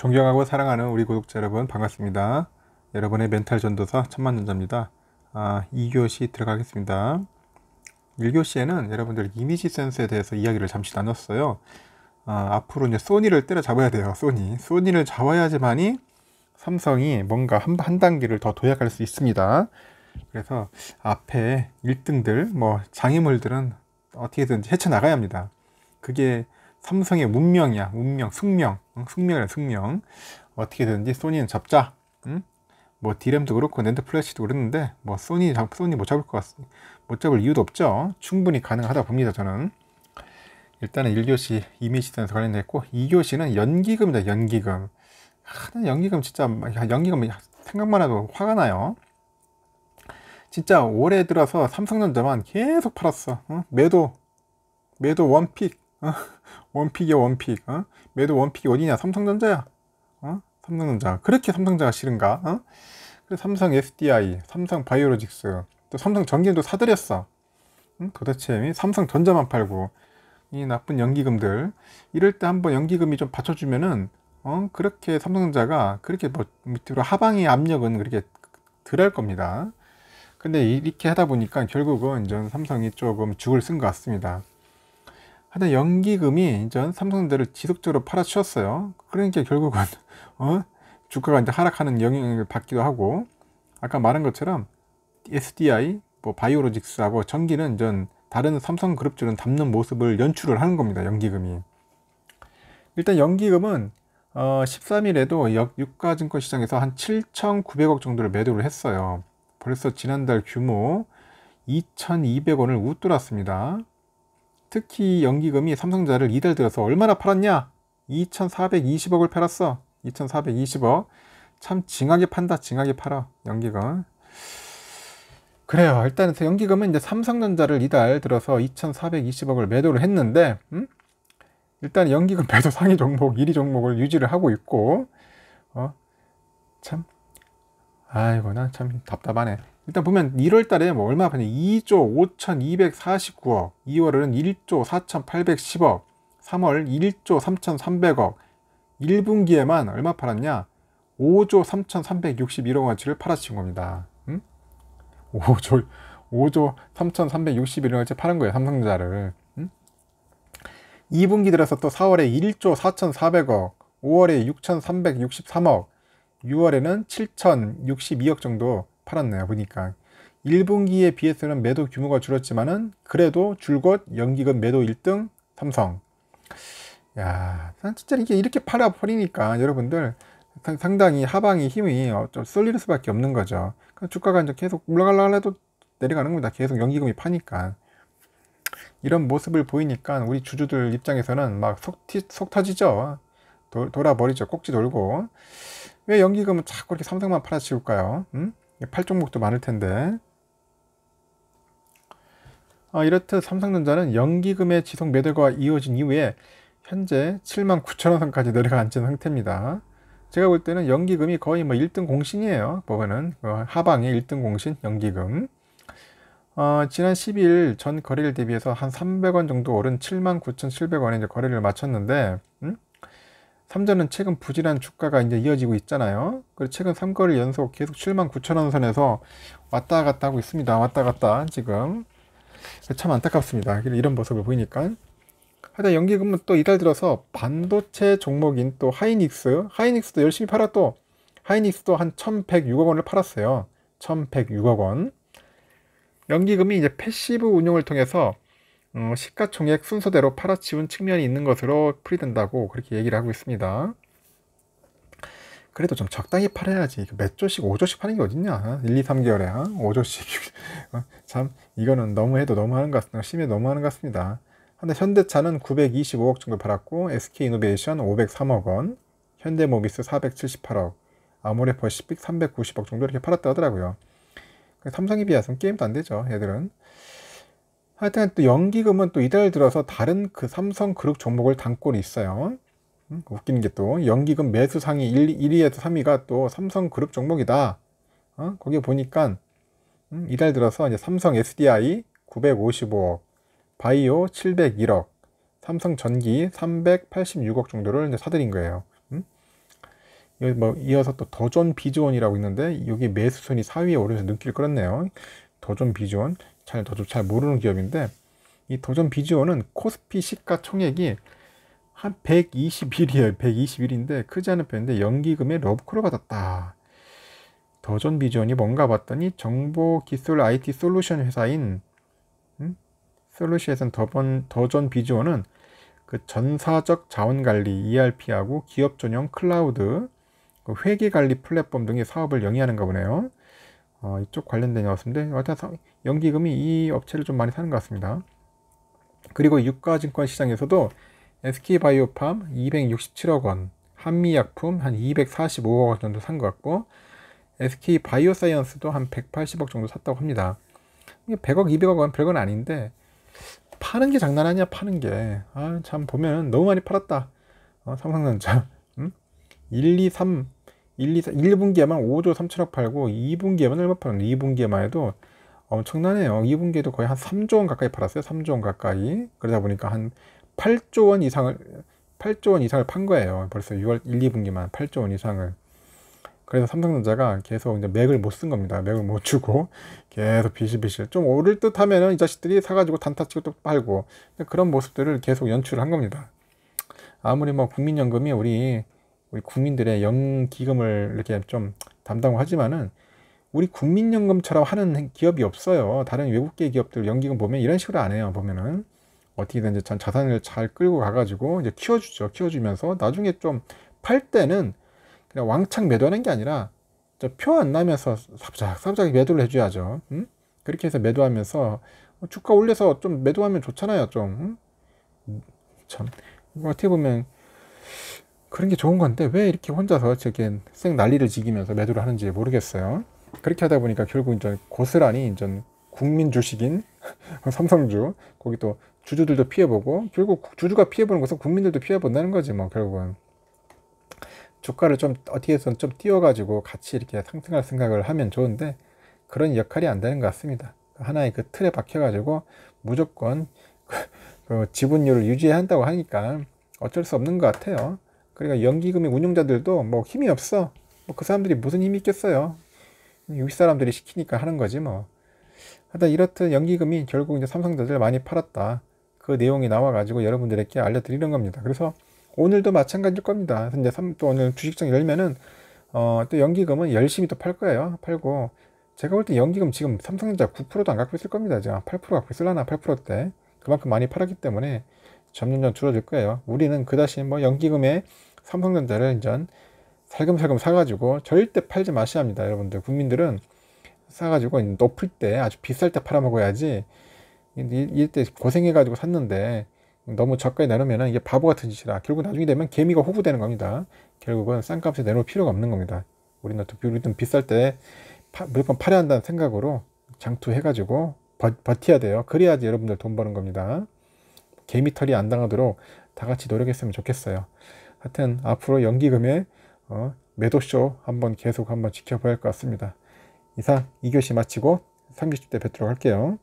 존경하고 사랑하는 우리 구독자 여러분 반갑습니다. 여러분의 멘탈 전도사 천만전자입니다. 아, 2교시 들어가겠습니다. 1교시에는 여러분들 이미지 센스에 대해서 이야기를 잠시 나눴어요. 아, 앞으로 이제 소니를 때려잡아야 돼요. 소니. 소니를 잡아야지만이 삼성이 뭔가 한, 한 단계를 더 도약할 수 있습니다. 그래서 앞에 1등들, 뭐 장애물들은 어떻게든 지 헤쳐나가야 합니다. 그게 삼성의 문명이야. 문명, 숙명. 숙명이래, 숙명. 어떻게되는지 소니는 잡자. 응? 뭐 디램도 그렇고 랜드 플래시도 그랬는데 뭐 소니 잡, 소니 못 잡을 것 같습니다. 못 잡을 이유도 없죠. 충분히 가능하다 봅니다. 저는 일단은 1교시 이미지단에서 관련됐고 2교시는 연기금이다. 연기금. 하는 연기금 진짜 연기금 생각만 해도 화가 나요. 진짜 올해 들어서 삼성전자만 계속 팔았어. 어? 매도 매도 원픽 어? 원픽이야 원픽 어? 매도 원픽이 어디냐 삼성전자야 어? 삼성전자 그렇게 삼성전자가 싫은가 어? 그래서 삼성 SDI 삼성 바이오로직스 또 삼성 전기도 사들였어 응? 도대체 삼성 전자만 팔고 이 나쁜 연기금들 이럴 때 한번 연기금이 좀 받쳐주면은 어? 그렇게 삼성전자가 그렇게 뭐 밑으로 하방의 압력은 그렇게 덜할 겁니다 근데 이렇게 하다 보니까 결국은 이 삼성이 조금 죽을 쓴 것 같습니다 하여튼 연기금이 이제 삼성전자를 지속적으로 팔아치웠어요. 그러니까 결국은 어? 주가가 이제 하락하는 영향을 받기도 하고 아까 말한 것처럼 SDI, 뭐 바이오로직스하고 전기는 전 다른 삼성 그룹들은 담는 모습을 연출을 하는 겁니다. 연기금이 일단 연기금은 어, 13일에도 역, 유가증권 시장에서 한 7,900억 정도를 매도를 했어요. 벌써 지난달 규모 2,200원을 웃돌았습니다. 특히 연기금이 삼성자를 이달 들어서 얼마나 팔았냐? 2,420억을 팔았어. 2,420억. 참 징하게 판다. 징하게 팔아. 연기금. 그래요. 일단 연기금은 이제 삼성전자를 이달 들어서 2,420억을 매도를 했는데, 음? 일단 연기금 매도 상위 종목, 1위 종목을 유지를 하고 있고, 어? 참, 아이고, 난참 답답하네. 일단 보면 1월 달에 뭐 얼마 냐 2조 5,249억, 2월은 1조 4,810억, 3월 1조 3,300억, 1분기에만 얼마 팔았냐? 5조 3,361억 원치를 팔아친 겁니다. 응? 5조, 5조 3,361억 원치 파는 거예요, 삼성자를 응? 2분기 들어서 또 4월에 1조 4,400억, 5월에 6,363억, 6월에는 7,062억 정도 팔았네요. 보니까 1분기에 비해서는 매도 규모가 줄었지만은 그래도 줄곧 연기금 매도 1등 삼성. 야, 진짜 이게 이렇게 팔아 버리니까 여러분들 상당히 하방의 힘이 어, 좀 쏠릴 수밖에 없는 거죠. 주가가 이제 계속 올라가려 해도 내려가는 겁니다. 계속 연기금이 파니까. 이런 모습을 보이니까 우리 주주들 입장에서는 막 속, 티, 속 터지죠. 돌아버리죠. 꼭지 돌고. 왜 연기금은 자꾸 이렇게 삼성만 팔아치울까요? 응? 음? 8종목도 예, 많을 텐데 아, 이렇듯 삼성전자는 연기금의 지속 매도가 이어진 이후에 현재 7만 9천 원까지 내려 앉은 상태입니다. 제가 볼 때는 연기금이 거의 뭐 1등 공신이에요. 보면은 어, 하방의 1등 공신 연기금. 어, 지난 12일 전 거래일 대비해서 한 300원 정도 오른 79,700원에 거래를 마쳤는데 음? 3전은 최근 부진한 주가가 이제 이어지고 있잖아요. 그리고 최근 3거리 연속 계속 7만 9천 원 선에서 왔다 갔다 하고 있습니다. 왔다 갔다 지금 참 안타깝습니다. 이런 모습을 보이니까. 하여튼 연기금은 또 이달 들어서 반도체 종목인 또 하이닉스, 하이닉스도 열심히 팔았또 하이닉스도 한 1,106억 원을 팔았어요. 1,106억 원. 연기금이 이제 패시브 운용을 통해서 어, 시가총액 순서대로 팔아치운 측면이 있는 것으로 풀이된다고 그렇게 얘기를 하고 있습니다. 그래도 좀 적당히 팔아야지. 몇 조씩, 5조씩 파는 게 어딨냐. 1, 2, 3개월에 한 5조씩. 참 이거는 너무해도 너무하는 것 같습니다. 심해 너무하는 것 같습니다. 근데 현대차는 925억 정도 팔았고 SK이노베이션 503억 원, 현대모비스 478억, 아모레퍼 시픽 390억 정도 이렇게 팔았다 하더라고요. 그 삼성에 비해서는 게임도 안 되죠, 얘들은. 하여튼 또 연기금은 또 이달 들어서 다른 그 삼성 그룹 종목을 담고 있어요. 음, 그 웃기는 게또 연기금 매수 상위 1, 1위에서 3위가 또 삼성 그룹 종목이다. 어? 거기 보니까 음, 이달 들어서 이제 삼성 SDI 955억, 바이오 701억, 삼성 전기 386억 정도를 이제 사들인 거예요. 음? 뭐 이어서 또 더존 비즈원이라고 있는데 여기 매수순위 4위에 오르면서 눈길 끌었네요. 더존 비즈원 잘, 저도 잘 모르는 기업인데 이 도전 비주오는 코스피 시가총액이 한 121이에요. 121인데 크지 않은 편인데 연기금에 러브콜을 받았다. 도전비오이 뭔가 봤더니 정보 기술 IT 솔루션 회사인 음? 솔루션에선 더번 더전 비전은 그 전사적 자원 관리 ERP하고 기업 전용 클라우드 그 회계 관리 플랫폼 등의 사업을 영위하는가 보네요. 어, 이쪽 관련된 것 같은데 여하튼 연기금이 이 업체를 좀 많이 사는 것 같습니다. 그리고 유가증권 시장에서도 SK바이오팜 267억 원, 한미약품 한 245억 원 정도 산 것 같고 SK바이오사이언스도 한 180억 정도 샀다고 합니다. 100억, 200억 원 별건 아닌데 파는 게 장난 아니야 파는 게. 아참 보면 너무 많이 팔았다. 어, 삼성전자. 음? 1, 2, 3 1, 2, 1분기에만 5조 3천억 팔고 2분기에만 얼마 팔았는데 2분기에만 해도 엄청나네요. 2분기에도 거의 한 3조 원 가까이 팔았어요. 3조 원 가까이. 그러다 보니까 한 8조 원 이상을 8조 원 이상을 판 거예요. 벌써 6월 1, 2분기만 8조 원 이상을. 그래서 삼성전자가 계속 이제 맥을 못 쓴 겁니다. 맥을 못 주고 계속 비실비실 좀 오를 듯 하면은 이 자식들이 사가지고 단타치고 또 팔고 그런 모습들을 계속 연출한 을 겁니다. 아무리 뭐 국민연금이 우리 우리 국민들의 연기금을 이렇게 좀 담당하지만은 을 우리 국민연금처럼 하는 기업이 없어요. 다른 외국계 기업들 연기금 보면 이런 식으로 안 해요. 보면은 어떻게든 이제 전 자산을 잘 끌고 가가지고 이제 키워주죠. 키워주면서 나중에 좀 팔 때는 그냥 왕창 매도하는 게 아니라 표 안 나면서 삽작 삽작 매도를 해줘야죠. 응? 음? 그렇게 해서 매도하면서 어, 주가 올려서 좀 매도하면 좋잖아요. 좀 음? 참. 이거 뭐 어떻게 보면 그런 게 좋은 건데 왜 이렇게 혼자서 저게생 난리를 지기면서 매도를 하는지 모르겠어요. 그렇게 하다 보니까 결국 이제 고스란히 이제 국민 주식인 삼성주 거기 또 주주들도 피해보고 결국 주주가 피해보는 것은 국민들도 피해본다는 거지 뭐 결국은 주가를 좀 어떻게 해서 좀 띄워가지고 같이 이렇게 상승할 생각을 하면 좋은데 그런 역할이 안 되는 것 같습니다. 하나의 그 틀에 박혀가지고 무조건 그 지분율을 유지해야 한다고 하니까 어쩔 수 없는 것 같아요. 그러니까 연기금의 운용자들도 뭐 힘이 없어. 뭐 그 사람들이 무슨 힘이 있겠어요. 윗사람들이 시키니까 하는 거지 뭐. 하여튼 이렇듯 연기금이 결국 이제 삼성전자를 많이 팔았다. 그 내용이 나와가지고 여러분들에게 알려드리는 겁니다. 그래서 오늘도 마찬가지일 겁니다. 이제 또 오늘 주식장 열면은 어, 또 연기금은 열심히 또 팔 거예요. 팔고 제가 볼 때 연기금 지금 삼성전자 9%도 안 갖고 있을 겁니다. 제가 8% 갖고 있을라나 8때 그만큼 많이 팔았기 때문에 점점점 줄어들 거예요. 우리는 그다시 뭐 연기금에 삼성전자를 이제 살금살금 사가지고 절대 팔지 마셔야 합니다. 여러분들 국민들은 사가지고 높을 때 아주 비쌀 때 팔아먹어야지 이때 고생해가지고 샀는데 너무 저가에 내놓으면 이게 바보 같은 짓이라 결국 나중에 되면 개미가 호구되는 겁니다. 결국은 싼 값에 내놓을 필요가 없는 겁니다. 우리는 또 우리는 비쌀 때물무건 팔아야 한다는 생각으로 장투해가지고 버, 버텨야 돼요. 그래야지 여러분들 돈 버는 겁니다. 개미털이 안 당하도록 다 같이 노력했으면 좋겠어요. 하여튼 앞으로 연기금의 어, 매도쇼 한번 계속 한번 지켜봐야 할 것 같습니다. 이상 2교시 마치고 30대 뵙도록 할게요.